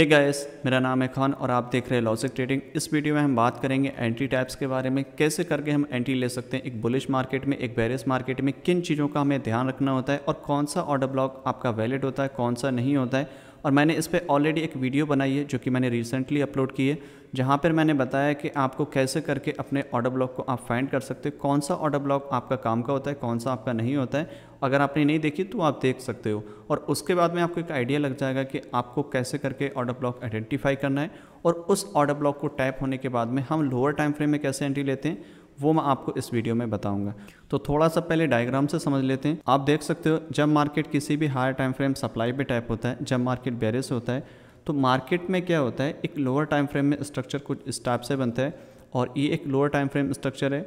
हे hey guys मेरा नाम है खान और आप देख रहे हैं लॉजिक ट्रेडिंग इस वीडियो में हम बात करेंगे एंट्री टाइप्स के बारे में कैसे करके हम एंट्री ले सकते हैं एक बुलिश मार्केट में एक बेरिस मार्केट में किन चीज़ों का हमें ध्यान रखना होता है और कौन सा ऑर्डर ब्लॉक आपका वैलिड होता है कौन सा नहीं होता है और मैंने इस पर ऑलरेडी एक वीडियो बनाई है जो कि मैंने रिसेंटली अपलोड की है जहाँ पर मैंने बताया कि आपको कैसे करके अपने ऑर्डर ब्लॉक को आप फाइंड कर सकते हो कौन सा ऑर्डर ब्लॉक आपका काम का होता है कौन सा आपका नहीं होता है अगर आपने नहीं देखी तो आप देख सकते हो और उसके बाद में आपको एक आइडिया लग जाएगा कि आपको कैसे करके ऑर्डर ब्लॉक आइडेंटिफाई करना है और उस ऑर्डर ब्लॉक को टाइप होने के बाद में हम लोअर टाइम फ्रेम में कैसे एंट्री लेते हैं वो मैं आपको इस वीडियो में बताऊंगा तो थोड़ा सा पहले डायग्राम से समझ लेते हैं आप देख सकते हो जब मार्केट किसी भी हायर टाइम फ्रेम सप्लाई पे टाइप होता है जब मार्केट बेरिस होता है तो मार्केट में क्या होता है एक लोअर टाइम फ्रेम में स्ट्रक्चर कुछ इस टाइप से बनता है और ये एक लोअर टाइम फ्रेम स्ट्रक्चर है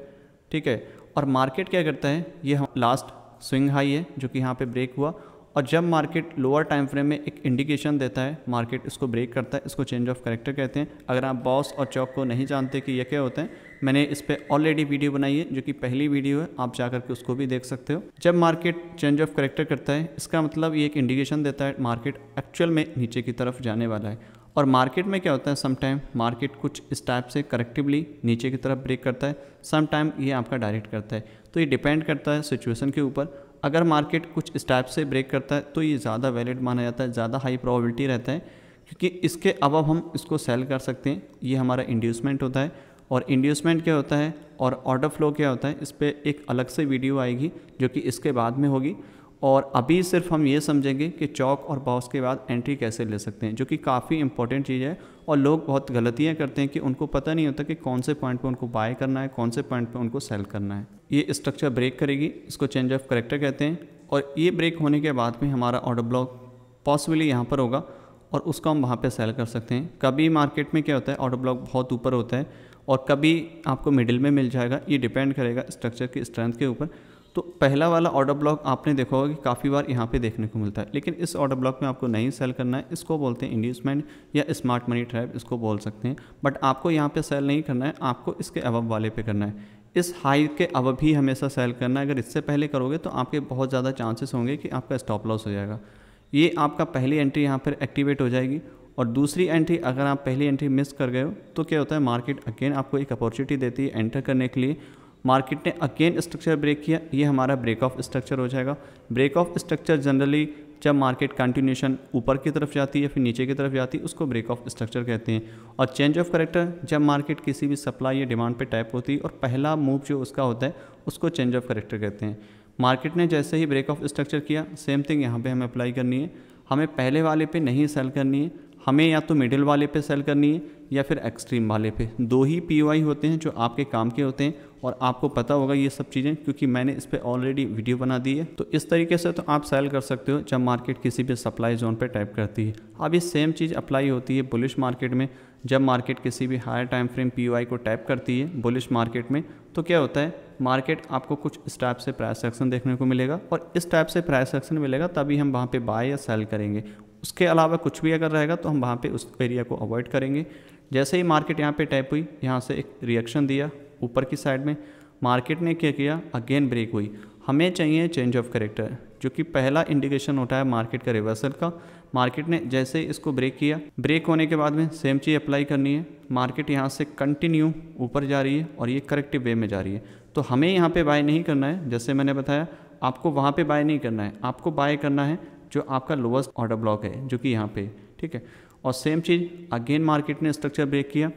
ठीक है और मार्केट क्या करता है ये हम लास्ट स्विंग हाई है जो कि यहाँ पर ब्रेक हुआ और जब मार्केट लोअर टाइम फ्रेम में एक इंडिकेशन देता है मार्केट इसको ब्रेक करता है इसको चेंज ऑफ करेक्टर कहते हैं अगर आप बॉस और चौक को नहीं जानते कि ये क्या होते हैं मैंने इस पर ऑलरेडी वीडियो बनाई है जो कि पहली वीडियो है आप जा करके उसको भी देख सकते हो जब मार्केट चेंज ऑफ करेक्टर करता है इसका मतलब ये एक इंडिकेशन देता है मार्केट एक्चुअल में नीचे की तरफ जाने वाला है और मार्केट में क्या होता है समटाइम मार्केट कुछ इस टाइप से करेक्टिवली नीचे की तरफ ब्रेक करता है समटाइम ये आपका डायरेक्ट करता है तो ये डिपेंड करता है सिचुएशन के ऊपर अगर मार्केट कुछ इस टाइप से ब्रेक करता है तो ये ज़्यादा वैलिड माना जाता है ज़्यादा हाई प्रोबेबिलिटी रहता है क्योंकि इसके अब हम इसको सेल कर सकते हैं ये हमारा इंड्यूसमेंट होता है और इंड्यूसमेंट क्या होता है और ऑर्डर फ्लो क्या होता है इस पर एक अलग से वीडियो आएगी जो कि इसके बाद में होगी और अभी सिर्फ हम ये समझेंगे कि चौक और बॉक्स के बाद एंट्री कैसे ले सकते हैं जो कि काफ़ी इंपॉर्टेंट चीज़ है और लोग बहुत गलतियाँ करते हैं कि उनको पता नहीं होता कि कौन से पॉइंट पे उनको बाय करना है कौन से पॉइंट पे उनको सेल करना है ये स्ट्रक्चर ब्रेक करेगी इसको चेंज ऑफ करेक्टर कहते हैं और ये ब्रेक होने के बाद में हमारा ऑर्डर ब्लॉक पॉसिबली यहाँ पर होगा और उसको हम वहाँ पर सेल कर सकते हैं कभी मार्केट में क्या होता है ऑर्डर ब्लॉक बहुत ऊपर होता है और कभी आपको मिडिल में मिल जाएगा ये डिपेंड करेगा स्ट्रक्चर की स्ट्रेंथ के ऊपर तो पहला वाला ऑर्डर ब्लॉक आपने देखा होगा कि काफ़ी बार यहाँ पे देखने को मिलता है लेकिन इस ऑर्डर ब्लॉक में आपको नहीं सेल करना है इसको बोलते हैं इंड्यूसमेंट या स्मार्ट मनी ट्रैप इसको बोल सकते हैं बट आपको यहाँ पे सेल नहीं करना है आपको इसके अवब वाले पे करना है इस हाई के अब ही हमेशा सेल करना है अगर इससे पहले करोगे तो आपके बहुत ज़्यादा चांसेस होंगे कि आपका स्टॉप लॉस हो जाएगा ये आपका पहली एंट्री यहाँ पर एक्टिवेट हो जाएगी और दूसरी एंट्री अगर आप पहली एंट्री मिस कर गए हो तो क्या होता है मार्केट अगेन आपको एक अपॉर्चुनिटी देती है एंटर करने के लिए मार्केट ने अगेन स्ट्रक्चर ब्रेक किया ये हमारा ब्रेक ऑफ स्ट्रक्चर हो जाएगा ब्रेक ऑफ स्ट्रक्चर जनरली जब मार्केट कंटिन्यूशन ऊपर की तरफ जाती है या फिर नीचे की तरफ जाती है उसको ब्रेक ऑफ स्ट्रक्चर कहते हैं और चेंज ऑफ करेक्टर जब मार्केट किसी भी सप्लाई या डिमांड पे टाइप होती है और पहला मूव जो उसका होता है उसको चेंज ऑफ करेक्टर कहते हैं मार्केट ने जैसे ही ब्रेक ऑफ स्ट्रक्चर किया सेम थिंग यहाँ पर हमें अप्लाई करनी है हमें पहले वाले पर नहीं सेल करनी है हमें या तो मिडिल वाले पे सेल करनी है या फिर एक्सट्रीम वाले पे दो ही पी होते हैं जो आपके काम के होते हैं और आपको पता होगा ये सब चीज़ें क्योंकि मैंने इस पर ऑलरेडी वीडियो बना दी है तो इस तरीके से तो आप सेल कर सकते हो जब मार्केट किसी भी सप्लाई जोन पर टाइप करती है अब ये सेम चीज़ अप्लाई होती है बुलिश मार्केट में जब मार्केट किसी भी हायर टाइम फ्रेम पी को टाइप करती है बुलिश मार्केट में तो क्या होता है मार्केट आपको कुछ इस टाइप से प्राइस एक्शन देखने को मिलेगा और इस टाइप से प्राइस एक्शन मिलेगा तभी हम वहाँ पे बाय या सेल करेंगे उसके अलावा कुछ भी अगर रहेगा तो हम वहाँ पे उस एरिया को अवॉइड करेंगे जैसे ही मार्केट यहाँ पे टाइप हुई यहाँ से एक रिएक्शन दिया ऊपर की साइड में मार्केट ने क्या किया अगेन ब्रेक हुई हमें चाहिए चेंज ऑफ करेक्टर जो कि पहला इंडिकेशन होता है मार्केट का रिवर्सल का मार्केट ने जैसे इसको ब्रेक किया ब्रेक होने के बाद में सेम चीज़ अप्लाई करनी है मार्केट यहाँ से कंटिन्यू ऊपर जा रही है और ये करेक्टिव वे में जा रही है तो हमें यहाँ पे बाय नहीं करना है जैसे मैंने बताया आपको वहाँ पे बाय नहीं करना है आपको बाय करना है जो आपका लोवेस्ट ऑर्डर ब्लॉक है जो कि यहाँ पे ठीक है और सेम चीज़ अगेन मार्केट ने स्ट्रक्चर ब्रेक किया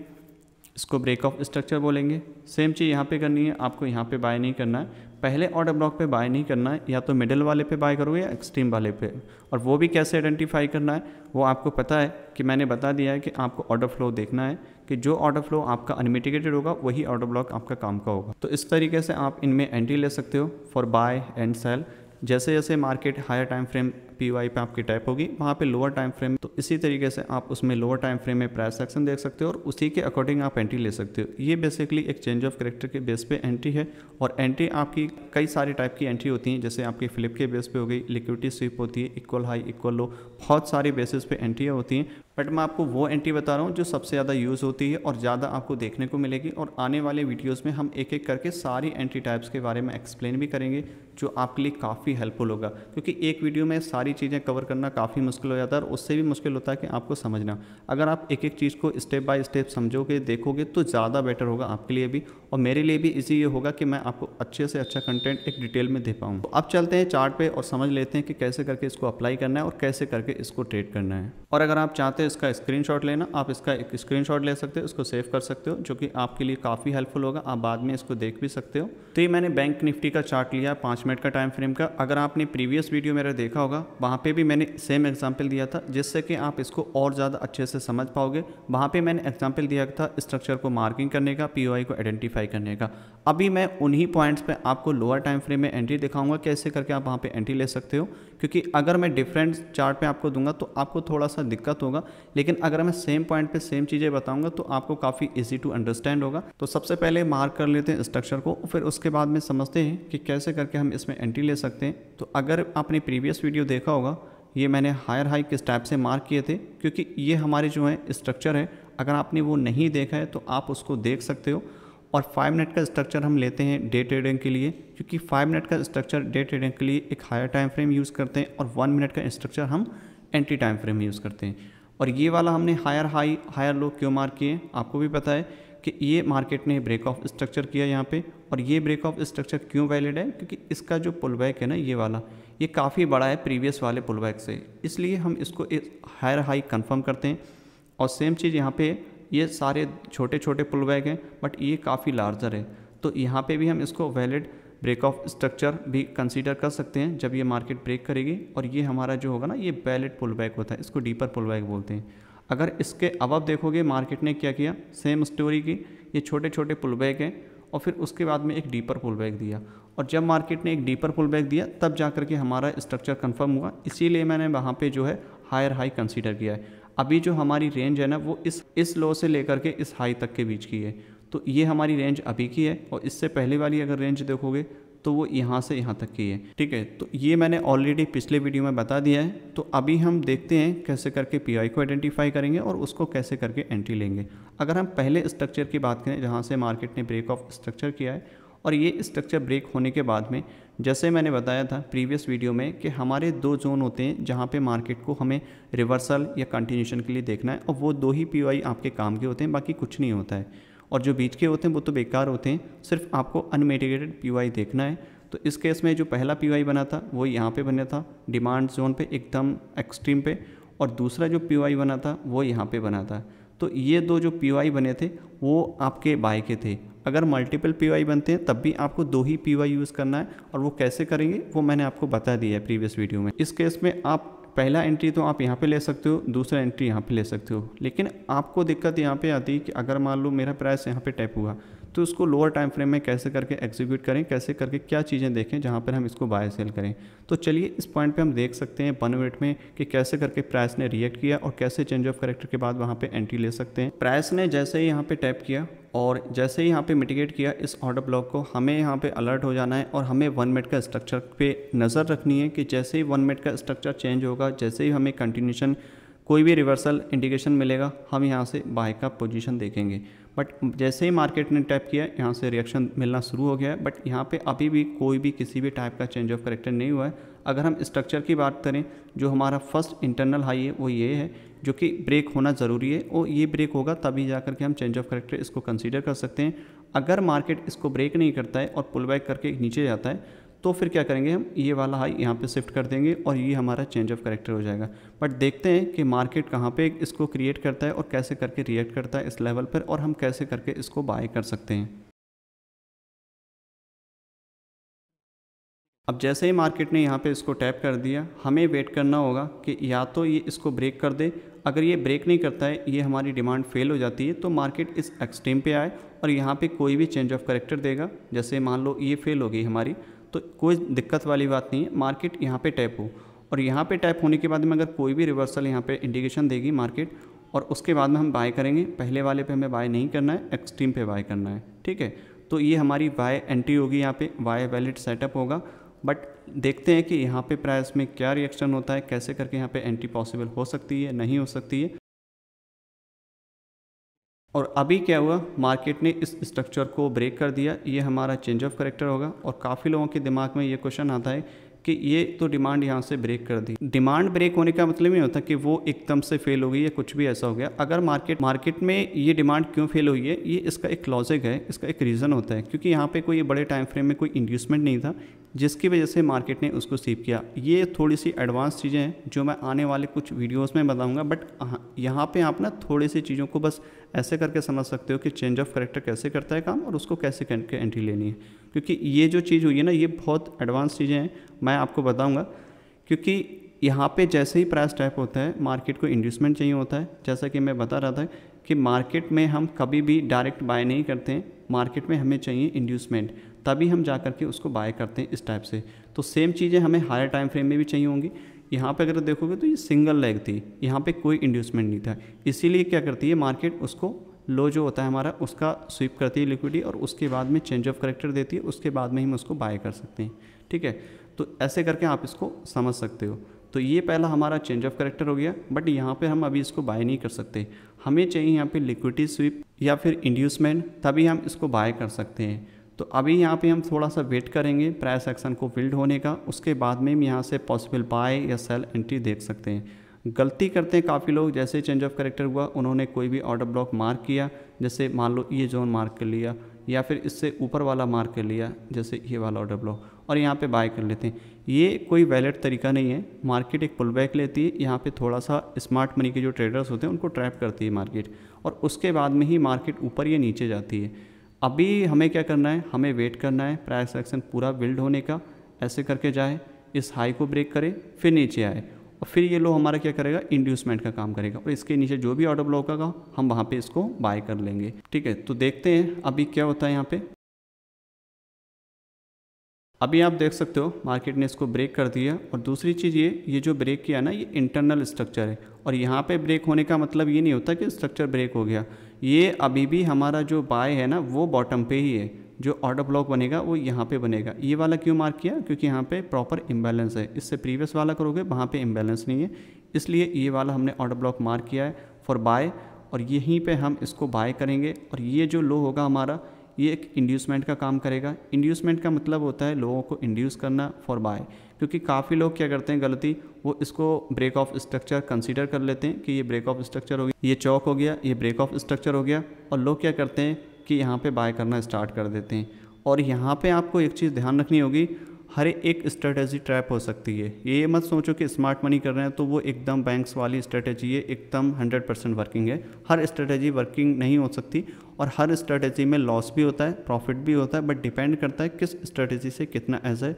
इसको ब्रेक ऑफ स्ट्रक्चर बोलेंगे सेम चीज़ यहाँ पे करनी है आपको यहाँ पे बाय नहीं करना है पहले ऑर्डर ब्लॉक पे बाय नहीं करना है या तो मिडिल वाले पे बाय करोगे या एक्सट्रीम वाले पे और वो भी कैसे आइडेंटिफाई करना है वो आपको पता है कि मैंने बता दिया है कि आपको ऑर्डर फ्लो देखना है कि जो ऑर्डर फ्लो आपका अनमिटिगेटेड होगा वही ऑर्डर ब्लॉक आपका काम का होगा तो इस तरीके से आप इनमें एंट्री ले सकते हो फॉर बाय एंड सेल जैसे जैसे market higher time frame P Y पर आपकी टाइप होगी वहाँ पे लोअर टाइम फ्रेम तो इसी तरीके से आप उसमें लोअर टाइम फ्रेम में प्राइस एक्शन देख सकते हो और उसी के अकॉर्डिंग आप एंट्री ले सकते हो ये बेसिकली एक चेंज ऑफ करेक्टर के बेस पे एंट्री है और एंट्री आपकी कई सारी टाइप की एंट्री होती हैं जैसे आपकी फ्लिप के बेस पे हो गई लिक्विटी स्वीप होती है इक्वल हाई इक्वल लो बहुत सारी बेसिस पे एंट्रियाँ होती हैं बट मैं आपको वो एंट्री बता रहा हूँ जो सबसे ज़्यादा यूज़ होती है और ज़्यादा आपको देखने को मिलेगी और आने वाले वीडियोस में हम एक एक करके सारी एंट्री टाइप्स के बारे में एक्सप्लेन भी करेंगे जो आपके लिए काफ़ी हेल्पफुल होगा क्योंकि एक वीडियो में सारी सारी चीज़ें कवर करना काफ़ी मुश्किल हो जाता है और उससे भी मुश्किल होता है कि आपको समझना अगर आप एक एक चीज़ को स्टेप बाय स्टेप समझोगे देखोगे तो ज़्यादा बेटर होगा आपके लिए भी और मेरे लिए भी इजी ये होगा कि मैं आपको अच्छे से अच्छा कंटेंट एक डिटेल में दे पाऊँ तो अब चलते हैं चार्ट पे और समझ लेते हैं कि कैसे करके इसको अप्लाई करना है और कैसे करके इसको ट्रेड करना है और अगर आप चाहते हैं इसका स्क्रीन लेना आप इसका एक स्क्रीन ले सकते हो इसको सेव कर सकते हो जो कि आपके लिए काफ़ी हेल्पफुल होगा आप बाद में इसको देख भी सकते हो तो ये मैंने बैंक निफ्टी का चार्ट लिया पाँच मिनट का टाइम फ्रेम का अगर आपने प्रीवियस वीडियो मेरा देखा होगा वहाँ पे भी मैंने सेम एग्जाम्पल दिया था जिससे कि आप इसको और ज़्यादा अच्छे से समझ पाओगे वहाँ पे मैंने एग्जाम्पल दिया था स्ट्रक्चर को मार्किंग करने का पीओआई को आइडेंटिफाई करने का अभी मैं उन्हीं पॉइंट्स पर आपको लोअर टाइम फ्रेम में एंट्री दिखाऊंगा कैसे करके आप वहाँ पर एंट्री ले सकते हो क्योंकि अगर मैं डिफरेंट चार्ट पे आपको दूंगा तो आपको थोड़ा सा दिक्कत होगा लेकिन अगर मैं सेम पॉइंट पे सेम चीज़ें बताऊंगा तो आपको काफ़ी ईजी टू अंडरस्टैंड होगा तो सबसे पहले मार्क कर लेते हैं स्ट्रक्चर को फिर उसके बाद में समझते हैं कि कैसे करके हम इसमें एंट्री ले सकते हैं तो अगर आपने प्रीवियस वीडियो देखा होगा ये मैंने हायर हाई के स्टैप से मार्क किए थे क्योंकि ये हमारे जो है स्ट्रक्चर है अगर आपने वो नहीं देखा है तो आप उसको देख सकते हो और फाइव मिनट का स्ट्रक्चर हम लेते हैं डे ट्रेडिंग के लिए क्योंकि फाइव मिनट का स्ट्रक्चर डे ट्रेडिंग के लिए एक हायर टाइम फ्रेम यूज़ करते हैं और वन मिनट का स्ट्रक्चर हम एंटी टाइम फ्रेम यूज़ करते हैं और ये वाला हमने हायर हाई हायर लो क्यों मार्क किए आपको भी पता है कि ये मार्केट ने ब्रेक ऑफ स्ट्रक्चर किया यहाँ पे और ये ब्रेक ऑफ स्ट्रक्चर क्यों वैलिड है क्योंकि इसका जो पुल बैक है ना ये वाला ये काफ़ी बड़ा है प्रीवियस वाले पुल बैक से इसलिए हम इसको हायर हाई कन्फर्म करते हैं और सेम चीज़ यहाँ पे ये सारे छोटे छोटे पुल बैग हैं बट ये काफ़ी लार्जर है तो यहाँ पे भी हम इसको वैलिड ब्रेक ऑफ स्ट्रक्चर भी कंसीडर कर सकते हैं जब ये मार्केट ब्रेक करेगी और ये हमारा जो होगा ना ये वैलिड पुल बैक होता है इसको डीपर पुल बैक बोलते हैं अगर इसके अब देखोगे मार्केट ने क्या किया सेम स्टोरी की ये छोटे छोटे पुल बैक हैं और फिर उसके बाद में एक डीपर पुल बैक दिया और जब मार्केट ने एक डीपर पुल बैक दिया तब जा कर के हमारा स्ट्रक्चर कंफर्म हुआ इसीलिए मैंने वहाँ पे जो है हायर हाई कंसीडर किया है अभी जो हमारी रेंज है ना वो इस इस लो से लेकर के इस हाई तक के बीच की है तो ये हमारी रेंज अभी की है और इससे पहले वाली अगर रेंज देखोगे तो वो यहाँ से यहाँ तक की है ठीक है तो ये मैंने ऑलरेडी पिछले वीडियो में बता दिया है तो अभी हम देखते हैं कैसे करके पी को आइडेंटिफाई करेंगे और उसको कैसे करके एंट्री लेंगे अगर हम पहले स्ट्रक्चर की बात करें जहाँ से मार्केट ने ब्रेक ऑफ स्ट्रक्चर किया है और ये स्ट्रक्चर ब्रेक होने के बाद में जैसे मैंने बताया था प्रीवियस वीडियो में कि हमारे दो जोन होते हैं जहाँ पे मार्केट को हमें रिवर्सल या कंटिन्यूशन के लिए देखना है और वो दो ही पी आपके काम के होते हैं बाकी कुछ नहीं होता है और जो बीच के होते हैं वो तो बेकार होते हैं सिर्फ आपको अनमेडिकेटेड पी देखना है तो इस केस में जो पहला पी बना था वो यहाँ पर बना था डिमांड जोन पर एकदम एक्सट्रीम पे और दूसरा जो पी बना था वो यहाँ पर बना था तो ये दो जो पी बने थे वो आपके बाय के थे अगर मल्टीपल पी बनते हैं तब भी आपको दो ही पी यूज़ करना है और वो कैसे करेंगे वो मैंने आपको बता दिया है प्रीवियस वीडियो में इस केस में आप पहला एंट्री तो आप यहाँ पे ले सकते हो दूसरा एंट्री यहाँ पे ले सकते हो लेकिन आपको दिक्कत यहाँ पे आती है कि अगर मान लो मेरा प्राइस यहाँ पे टैप हुआ तो उसको लोअर टाइम फ्रेम में कैसे करके एग्जीक्यूट करें कैसे करके क्या चीज़ें देखें जहाँ पर हम इसको बाय सेल करें तो चलिए इस पॉइंट पर हम देख सकते हैं वन मिनट में कि कैसे करके प्राइस ने रिएक्ट किया और कैसे चेंज ऑफ करेक्टर के बाद वहाँ पर एंट्री ले सकते हैं प्राइस ने जैसे ही यहाँ पर टैप किया और जैसे ही यहाँ पे मिटिगेट किया इस ऑर्डर ब्लॉक को हमें यहाँ पे अलर्ट हो जाना है और हमें वन मिनट का स्ट्रक्चर पे नज़र रखनी है कि जैसे ही वन मिनट का स्ट्रक्चर चेंज होगा जैसे ही हमें कंटिन्यूशन कोई भी रिवर्सल इंडिकेशन मिलेगा हम यहाँ से बाय का पोजीशन देखेंगे बट जैसे ही मार्केट ने टैप किया यहाँ से रिएक्शन मिलना शुरू हो गया है बट यहाँ पे अभी भी कोई भी किसी भी टाइप का चेंज ऑफ करेक्टर नहीं हुआ है अगर हम स्ट्रक्चर की बात करें जो हमारा फर्स्ट इंटरनल हाई है वो ये है जो कि ब्रेक होना ज़रूरी है और ये ब्रेक होगा तभी जा करके हम चेंज ऑफ करेक्टर इसको कंसिडर कर सकते हैं अगर मार्केट इसको ब्रेक नहीं करता है और पुल बैक करके नीचे जाता है तो फिर क्या करेंगे हम ये वाला हाई यहाँ पे शिफ्ट कर देंगे और ये हमारा चेंज ऑफ करेक्टर हो जाएगा बट देखते हैं कि मार्केट कहाँ पे इसको क्रिएट करता है और कैसे करके रिएक्ट करता है इस लेवल पर और हम कैसे करके इसको बाय कर सकते हैं अब जैसे ही मार्केट ने यहाँ पे इसको टैप कर दिया हमें वेट करना होगा कि या तो ये इसको ब्रेक कर दे अगर ये ब्रेक नहीं करता है ये हमारी डिमांड फेल हो जाती है तो मार्केट इस एक्सट्रीम पे आए और यहाँ पे कोई भी चेंज ऑफ करेक्टर देगा जैसे मान लो ये फेल हो गई हमारी तो कोई दिक्कत वाली बात नहीं है मार्केट यहाँ पे टैप हो और यहाँ पे टैप होने के बाद में अगर कोई भी रिवर्सल यहाँ पे इंडिकेशन देगी मार्केट और उसके बाद में हम बाय करेंगे पहले वाले पे हमें बाय नहीं करना है एक्सट्रीम पे बाय करना है ठीक है तो ये हमारी बाय एंट्री होगी यहाँ पे बाय वैलिड सेटअप होगा बट देखते हैं कि यहाँ पर प्राइस में क्या रिएक्शन होता है कैसे करके यहाँ पर एंट्री पॉसिबल हो सकती है नहीं हो सकती है और अभी क्या हुआ मार्केट ने इस स्ट्रक्चर को ब्रेक कर दिया ये हमारा चेंज ऑफ करेक्टर होगा और काफ़ी लोगों के दिमाग में ये क्वेश्चन आता है कि ये तो डिमांड यहाँ से ब्रेक कर दी डिमांड ब्रेक होने का मतलब नहीं होता कि वो एकदम से फेल हो गई या कुछ भी ऐसा हो गया अगर मार्केट मार्केट में ये डिमांड क्यों फेल हुई है ये इसका एक लॉजिक है इसका एक रीज़न होता है क्योंकि यहाँ पे कोई बड़े टाइम फ्रेम में कोई इंड्यूसमेंट नहीं था जिसकी वजह से मार्केट ने उसको सीव किया ये थोड़ी सी एडवांस चीज़ें हैं जो मैं आने वाले कुछ वीडियोस में बताऊंगा बट यहाँ पे आप ना थोड़ी सी चीज़ों को बस ऐसे करके समझ सकते हो कि चेंज ऑफ करेक्टर कैसे करता है काम और उसको कैसे एंट्री लेनी है क्योंकि ये जो चीज़ हुई है ना ये बहुत एडवांस चीज़ें हैं मैं आपको बताऊँगा क्योंकि यहाँ पे जैसे ही प्राइस टाइप होता है मार्केट को इंड्यूसमेंट चाहिए होता है जैसा कि मैं बता रहा था कि मार्केट में हम कभी भी डायरेक्ट बाय नहीं करते हैं मार्केट में हमें चाहिए इंड्यूसमेंट तभी हम जा कर के उसको बाय करते हैं इस टाइप से तो सेम चीज़ें हमें हायर टाइम फ्रेम में भी चाहिए होंगी यहाँ पे अगर देखोगे तो ये सिंगल लेग थी यहाँ पे कोई इंड्यूसमेंट नहीं था इसीलिए क्या करती है मार्केट उसको लो जो होता है हमारा उसका स्वीप करती है लिक्विडी और उसके बाद में चेंज ऑफ करेक्टर देती है उसके बाद में हम उसको बाय कर सकते हैं ठीक है तो ऐसे करके आप इसको समझ सकते हो तो ये पहला हमारा चेंज ऑफ करेक्टर हो गया बट यहाँ पे हम अभी इसको बाय नहीं कर सकते हमें चाहिए यहाँ पे लिक्विडिटी स्वीप या फिर इंड्यूसमेंट तभी हम इसको बाय कर सकते हैं तो अभी यहाँ पे हम थोड़ा सा वेट करेंगे प्राइस एक्शन को बिल्ड होने का उसके बाद में हम यहाँ से पॉसिबल बाय या सेल एंट्री देख सकते हैं गलती करते हैं काफ़ी लोग जैसे चेंज ऑफ करेक्टर हुआ उन्होंने कोई भी ऑर्डर ब्लॉक मार्क किया जैसे मान लो ये जोन मार्क कर लिया या फिर इससे ऊपर वाला मार्क कर लिया जैसे ये वाला ऑर्डर ब्लॉक और यहाँ पे बाय कर लेते हैं ये कोई वैलिड तरीका नहीं है मार्केट एक पुल बैक लेती है यहाँ पे थोड़ा सा स्मार्ट मनी के जो ट्रेडर्स होते हैं उनको ट्रैप करती है मार्केट और उसके बाद में ही मार्केट ऊपर या नीचे जाती है अभी हमें क्या करना है हमें वेट करना है प्राइस सेक्शन पूरा बिल्ड होने का ऐसे करके जाए इस हाई को ब्रेक करें फिर नीचे आए और फिर ये लो हमारा क्या करेगा इंड्यूसमेंट का काम करेगा और इसके नीचे जो भी ऑर्डर ब्लॉक होगा हम वहाँ पे इसको बाय कर लेंगे ठीक है तो देखते हैं अभी क्या होता है यहाँ पे अभी आप देख सकते हो मार्केट ने इसको ब्रेक कर दिया और दूसरी चीज़ ये ये जो ब्रेक किया ना ये इंटरनल स्ट्रक्चर है और यहाँ पर ब्रेक होने का मतलब ये नहीं होता कि स्ट्रक्चर ब्रेक हो गया ये अभी भी हमारा जो बाय है ना वो बॉटम पे ही है जो ऑर्डर ब्लॉक बनेगा वो यहाँ पे बनेगा ये वाला क्यों मार्क किया क्योंकि यहाँ पे प्रॉपर इम्बैलेंस है इससे प्रीवियस वाला करोगे वहाँ पे इम्बैलेंस नहीं है इसलिए ये वाला हमने ऑर्डर ब्लॉक मार्क किया है फॉर बाय और यहीं पे हम इसको बाय करेंगे और ये जो लो होगा हमारा ये एक इंड्यूसमेंट का काम करेगा इंड्यूसमेंट का मतलब होता है लोगों को इंड्यूस करना फॉर बाय क्योंकि काफ़ी लोग क्या करते हैं गलती वो इसको ब्रेक ऑफ स्ट्रक्चर कंसीडर कर लेते हैं कि ये ब्रेक ऑफ स्ट्रक्चर हो गया ये चौक हो गया ये ब्रेक ऑफ स्ट्रक्चर हो गया और लोग क्या करते हैं कि यहाँ पर बाय करना स्टार्ट कर देते हैं और यहाँ पर आपको एक चीज़ ध्यान रखनी होगी हर एक स्ट्रेटजी ट्रैप हो सकती है ये मत सोचो कि स्मार्ट मनी कर रहे हैं तो वो एकदम बैंक्स वाली स्ट्रेटजी है एकदम 100 परसेंट वर्किंग है हर स्ट्रेटजी वर्किंग नहीं हो सकती और हर स्ट्रेटजी में लॉस भी होता है प्रॉफिट भी होता है बट डिपेंड करता है किस स्ट्रेटजी से कितना एज ए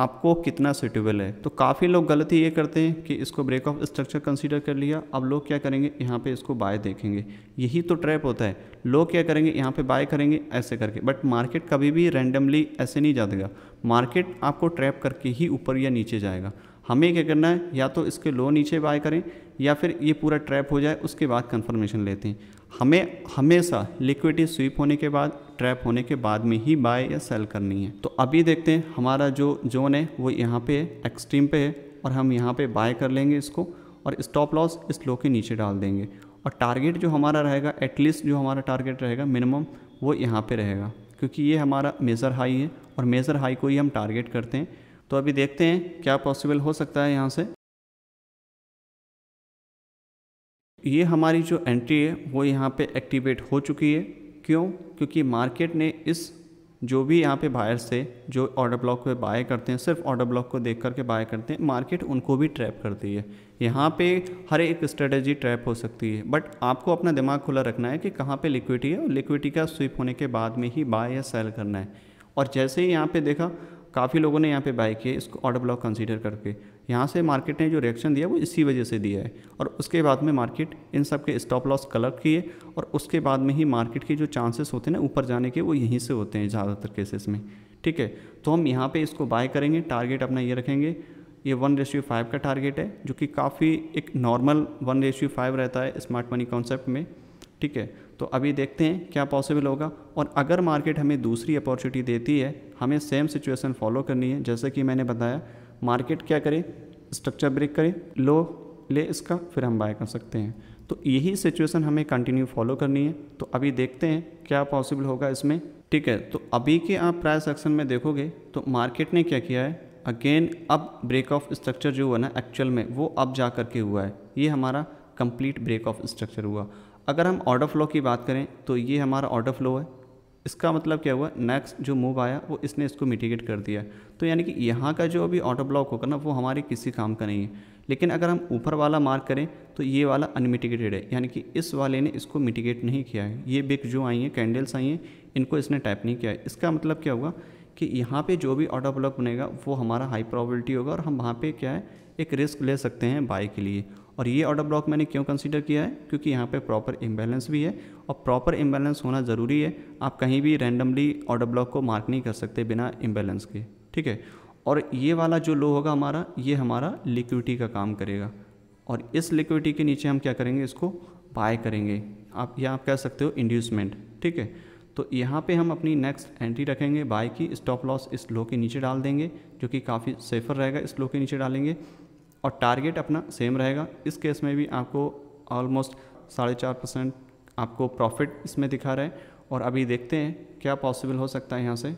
आपको कितना सूटेबल है तो काफ़ी लोग गलती ये करते हैं कि इसको ब्रेक ऑफ स्ट्रक्चर कंसीडर कर लिया अब लोग क्या करेंगे यहाँ पे इसको बाय देखेंगे यही तो ट्रैप होता है लोग क्या करेंगे यहाँ पे बाय करेंगे ऐसे करके बट मार्केट कभी भी रैंडमली ऐसे नहीं जा देगा मार्केट आपको ट्रैप करके ही ऊपर या नीचे जाएगा हमें क्या करना है या तो इसके लो नीचे बाय करें या फिर ये पूरा ट्रैप हो जाए उसके बाद कन्फर्मेशन लेते हैं हमें हमेशा लिक्विडिटी स्वीप होने के बाद ट्रैप होने के बाद में ही बाय या सेल करनी है तो अभी देखते हैं हमारा जो जोन है वो यहाँ पे एक्सट्रीम पे है और हम यहाँ पे बाय कर लेंगे इसको और स्टॉप लॉस इस लो के नीचे डाल देंगे और टारगेट जो हमारा रहेगा एटलीस्ट जो हमारा टारगेट रहेगा मिनिमम वो यहाँ पर रहेगा क्योंकि ये हमारा मेज़र हाई है और मेज़र हाई को ही हम टारगेट करते हैं तो अभी देखते हैं क्या पॉसिबल हो सकता है यहाँ से ये हमारी जो एंट्री है वो यहाँ पे एक्टिवेट हो चुकी है क्यों क्योंकि मार्केट ने इस जो भी यहाँ पे बायर से जो ऑर्डर ब्लॉक पे बाय करते हैं सिर्फ ऑर्डर ब्लॉक को देख करके बाय करते हैं मार्केट उनको भी ट्रैप करती है यहाँ पे हर एक स्ट्रेटजी ट्रैप हो सकती है बट आपको अपना दिमाग खुला रखना है कि कहाँ पे लिक्विटी है और लिक्विटी का स्वीप होने के बाद में ही बाय या सेल करना है और जैसे ही यहाँ पर देखा काफ़ी लोगों ने यहाँ पर बाय किए इसको ऑर्डर ब्लॉक कंसिडर करके यहाँ से मार्केट ने जो रिएक्शन दिया वो इसी वजह से दिया है और उसके बाद में मार्केट इन सब के स्टॉप लॉस कलेक्ट किए और उसके बाद में ही मार्केट के जो चांसेस होते हैं ना ऊपर जाने के वो यहीं से होते हैं ज़्यादातर केसेस में ठीक है तो हम यहाँ पे इसको बाय करेंगे टारगेट अपना ये रखेंगे ये वन रेशियो फाइव का टारगेट है जो कि काफ़ी एक नॉर्मल वन रेशियो फाइव रहता है स्मार्ट मनी कॉन्सेप्ट में ठीक है तो अभी देखते हैं क्या पॉसिबल होगा और अगर मार्केट हमें दूसरी अपॉर्चुनिटी देती है हमें सेम सिचुएशन फॉलो करनी है जैसे कि मैंने बताया मार्केट क्या करे स्ट्रक्चर ब्रेक करे लो ले इसका फिर हम बाय कर सकते हैं तो यही सिचुएशन हमें कंटिन्यू फॉलो करनी है तो अभी देखते हैं क्या पॉसिबल होगा इसमें ठीक है तो अभी के आप प्राइस एक्शन में देखोगे तो मार्केट ने क्या किया है अगेन अब ब्रेक ऑफ स्ट्रक्चर जो हुआ ना एक्चुअल में वो अब जा करके हुआ है ये हमारा कंप्लीट ब्रेक ऑफ स्ट्रक्चर हुआ अगर हम ऑर्डर फ्लो की बात करें तो ये हमारा ऑर्डर फ्लो है इसका मतलब क्या हुआ नेक्स्ट जो मूव आया वो इसने इसको मिटिगेट कर दिया तो यानी कि यहाँ का जो अभी ऑटो ब्लॉक होगा ना वो हमारे किसी काम का नहीं है लेकिन अगर हम ऊपर वाला मार्क करें तो ये वाला अनमिटिगेटेड है यानी कि इस वाले ने इसको मिटिगेट नहीं किया है ये बिक जो आई हैं कैंडल्स आई हैं इनको इसने टाइप नहीं किया है इसका मतलब क्या होगा कि यहाँ पर जो भी ऑटो ब्लॉक बनेगा वो हमारा हाई प्रॉबिलिटी होगा और हम वहाँ पर क्या है एक रिस्क ले सकते हैं बाई के लिए और ये ऑर्डर ब्लॉक मैंने क्यों कंसिडर किया है क्योंकि यहाँ पे प्रॉपर इम्बैलेंस भी है और प्रॉपर इम्बैलेंस होना ज़रूरी है आप कहीं भी रैंडमली ऑर्डर ब्लॉक को मार्क नहीं कर सकते बिना इम्बैलेंस के ठीक है और ये वाला जो लो होगा हमारा ये हमारा लिक्विटी का काम करेगा और इस लिक्विटी के नीचे हम क्या करेंगे इसको बाय करेंगे आप या आप कह सकते हो इंड्यूसमेंट ठीक है तो यहाँ पे हम अपनी नेक्स्ट एंट्री रखेंगे बाय की स्टॉप लॉस इस लो के नीचे डाल देंगे जो कि काफ़ी सेफर रहेगा इस लो के नीचे डालेंगे और टारगेट अपना सेम रहेगा इस केस में भी आपको ऑलमोस्ट साढ़े चार परसेंट आपको प्रॉफिट इसमें दिखा रहा है और अभी देखते हैं क्या पॉसिबल हो सकता है यहाँ से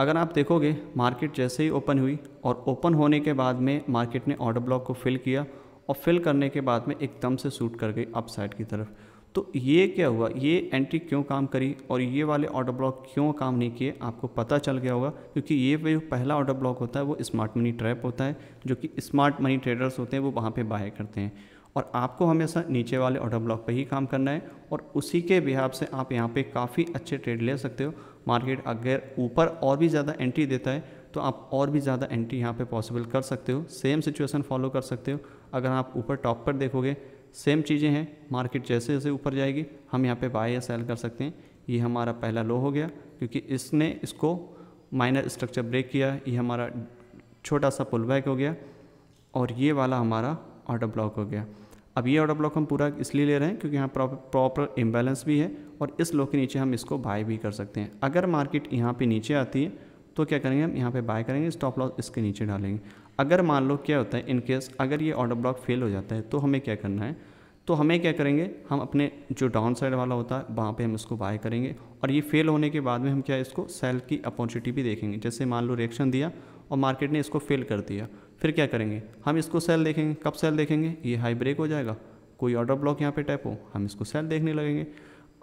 अगर आप देखोगे मार्केट जैसे ही ओपन हुई और ओपन होने के बाद में मार्केट ने ऑर्डर ब्लॉक को फिल किया और फिल करने के बाद में एकदम से सूट कर गई अपसाइड की तरफ तो ये क्या हुआ ये एंट्री क्यों काम करी और ये वाले ऑर्डर ब्लॉक क्यों काम नहीं किए आपको पता चल गया होगा क्योंकि ये जो पहला ऑर्डर ब्लॉक होता है वो स्मार्ट मनी ट्रैप होता है जो कि स्मार्ट मनी ट्रेडर्स होते हैं वो वहाँ पर बाय करते हैं और आपको हमेशा नीचे वाले ऑर्डर ब्लॉक पर ही काम करना है और उसी के बिहार से आप यहाँ पर काफ़ी अच्छे ट्रेड ले सकते हो मार्केट अगर ऊपर और भी ज़्यादा एंट्री देता है तो आप और भी ज़्यादा एंट्री यहाँ पे पॉसिबल कर सकते हो सेम सिचुएशन फॉलो कर सकते हो अगर आप ऊपर टॉप पर देखोगे सेम चीज़ें हैं मार्केट जैसे जैसे ऊपर जाएगी हम यहाँ पे बाय या सेल कर सकते हैं ये हमारा पहला लो हो गया क्योंकि इसने इसको माइनर स्ट्रक्चर ब्रेक किया ये हमारा छोटा सा पुल बैक हो गया और ये वाला हमारा ऑर्डर ब्लॉक हो गया अब ये ऑर्डर ब्लॉक हम पूरा इसलिए ले रहे हैं क्योंकि यहाँ प्रॉपर इम्बेलेंस भी है और इस लो के नीचे हम इसको बाय भी कर सकते हैं अगर मार्केट यहाँ पर नीचे आती है तो क्या करेंगे हम यहाँ पे बाय करेंगे स्टॉप लॉस इसके नीचे डालेंगे अगर मान लो क्या होता है इन केस अगर ये ऑर्डर ब्लॉक फेल हो जाता है तो हमें क्या करना है तो हमें क्या करेंगे हम अपने जो डाउन साइड वाला होता है वहाँ पे हम इसको बाय करेंगे और ये फेल होने के बाद में हम क्या इसको सेल की अपॉर्चुनिटी भी देखेंगे जैसे मान लो रिएक्शन दिया और मार्केट ने इसको फेल कर दिया फिर क्या करेंगे हम इसको सेल देखेंगे कब सेल देखेंगे ये हाई ब्रेक हो जाएगा कोई ऑर्डर ब्लॉक यहाँ पर टैप हो हम इसको सेल देखने लगेंगे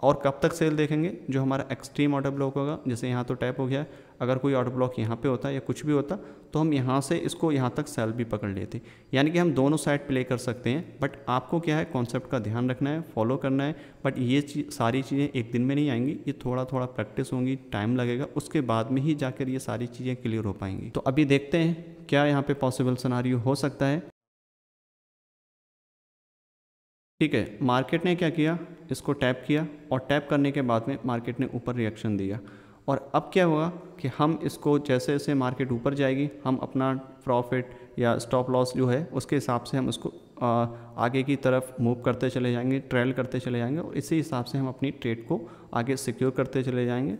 और कब तक सेल देखेंगे जो हमारा एक्सट्रीम ऑटो ब्लॉक होगा जैसे यहाँ तो टैप हो गया अगर कोई ऑटो ब्लॉक यहाँ पे होता या कुछ भी होता तो हम यहाँ से इसको यहाँ तक सेल भी पकड़ लेते यानी कि हम दोनों साइड प्ले कर सकते हैं बट आपको क्या है कॉन्सेप्ट का ध्यान रखना है फॉलो करना है बट ये चीज सारी चीज़ें एक दिन में नहीं आएंगी ये थोड़ा थोड़ा प्रैक्टिस होंगी टाइम लगेगा उसके बाद में ही जाकर ये सारी चीज़ें क्लियर हो पाएंगी तो अभी देखते हैं क्या यहाँ पे पॉसिबल सिनारियो हो सकता है ठीक है मार्केट ने क्या किया इसको टैप किया और टैप करने के बाद में मार्केट ने ऊपर रिएक्शन दिया और अब क्या हुआ कि हम इसको जैसे जैसे मार्केट ऊपर जाएगी हम अपना प्रॉफिट या स्टॉप लॉस जो है उसके हिसाब से हम उसको आ, आगे की तरफ मूव करते चले जाएंगे ट्रेल करते चले जाएंगे और इसी हिसाब से हम अपनी ट्रेड को आगे सिक्योर करते चले जाएंगे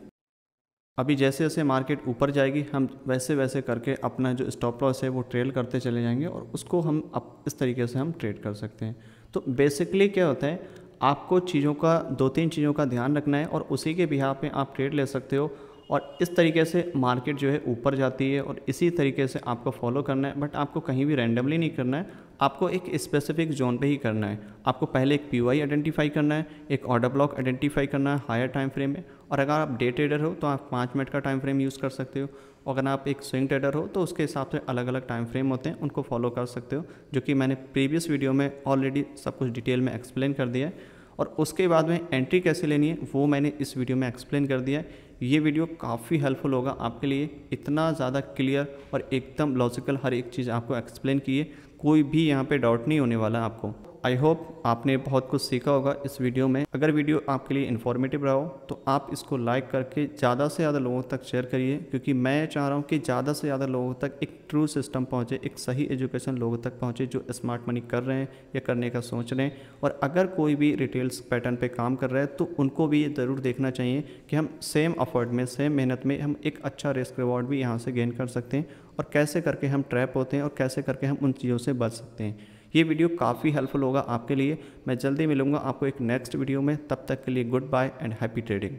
अभी जैसे जैसे मार्केट ऊपर जाएगी हम वैसे वैसे करके अपना जो स्टॉप लॉस है वो ट्रेल करते चले जाएंगे और उसको हम अब इस तरीके से हम ट्रेड कर सकते हैं तो बेसिकली क्या होता है आपको चीज़ों का दो तीन चीज़ों का ध्यान रखना है और उसी के बिहार पर आप ट्रेड ले सकते हो और इस तरीके से मार्केट जो है ऊपर जाती है और इसी तरीके से आपको फॉलो करना है बट आपको कहीं भी रैंडमली नहीं करना है आपको एक स्पेसिफिक जोन पे ही करना है आपको पहले एक पी आइडेंटिफाई करना है एक ऑर्डर ब्लॉक आइडेंटिफाई करना है हायर टाइम फ्रेम में और अगर आप डे ट्रेडर हो तो आप पाँच मिनट का टाइम फ्रेम यूज़ कर सकते हो और अगर आप एक स्विंग ट्रेडर हो तो उसके हिसाब से अलग अलग टाइम फ्रेम होते हैं उनको फॉलो कर सकते हो जो कि मैंने प्रीवियस वीडियो में ऑलरेडी सब कुछ डिटेल में एक्सप्लेन कर दिया है और उसके बाद में एंट्री कैसे लेनी है वो मैंने इस वीडियो में एक्सप्लेन कर दिया है ये वीडियो काफ़ी हेल्पफुल होगा आपके लिए इतना ज़्यादा क्लियर और एकदम लॉजिकल हर एक चीज़ आपको एक्सप्लेन की है कोई भी यहाँ पे डाउट नहीं होने वाला आपको आई होप आपने बहुत कुछ सीखा होगा इस वीडियो में अगर वीडियो आपके लिए इन्फॉर्मेटिव रहा हो तो आप इसको लाइक करके ज़्यादा से ज़्यादा लोगों तक शेयर करिए क्योंकि मैं चाह रहा हूँ कि ज़्यादा से ज़्यादा लोगों तक एक ट्रू सिस्टम पहुँचे एक सही एजुकेशन लोगों तक पहुँचे जो स्मार्ट मनी कर रहे हैं या करने का सोच रहे हैं और अगर कोई भी रिटेल्स पैटर्न पर काम कर रहा है तो उनको भी ये ज़रूर देखना चाहिए कि हम सेम अफर्ड में सेम मेहनत में हम एक अच्छा रिस्क रिवॉर्ड भी यहाँ से गेन कर सकते हैं और कैसे करके हम ट्रैप होते हैं और कैसे करके हम उन चीज़ों से बच सकते हैं ये वीडियो काफ़ी हेल्पफुल होगा आपके लिए मैं जल्दी मिलूंगा आपको एक नेक्स्ट वीडियो में तब तक के लिए goodbye and happy trading